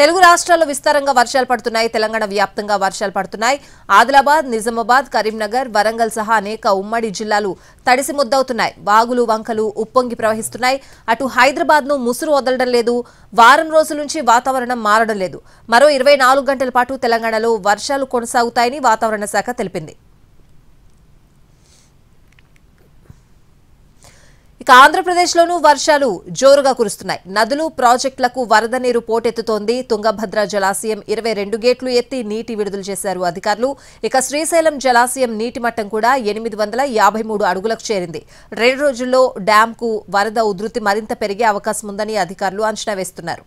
తెలుగు రాష్ట్రాల్లో విస్తారంగా వర్షాలు పడుతున్నాయి తెలంగాణ వ్యాప్తంగా వర్షాలు పడుతున్నాయి ఆదిలాబాద్ నిజామాబాద్ కరీంనగర్ వరంగల్ సహా అనేక ఉమ్మడి జిల్లాలు తడిసి ముద్దవుతున్నాయి వాగులు వంకలు ఉప్పొంగి ప్రవహిస్తున్నాయి అటు హైదరాబాద్ ను ముసురు వదలడం లేదు వారం రోజుల నుంచి వాతావరణం మారడం లేదు మరో ఇరవై గంటల పాటు తెలంగాణలో వర్షాలు కొనసాగుతాయని వాతావరణ శాఖ తెలిపింది ఇక ఆంధ్రప్రదేశ్లోనూ వర్షాలు జోరుగా కురుస్తున్నాయి నదులు ప్రాజెక్టులకు వరద నీరు పోటెత్తుతోంది తుంగభద్ర జలాశయం ఇరవై రెండు గేట్లు ఎత్తి నీటి విడుదల చేశారు అధికారులు ఇక శ్రీశైలం జలాశయం నీటి మట్టం కూడా ఎనిమిది వందల యాభై మూడు అడుగులకు చేరింది రెండు రోజుల్లో డ్యాంకు వరద ఉధృతి మరింత పెరిగే అవకాశం ఉందని అధికారులు అంచనా వేస్తున్నారు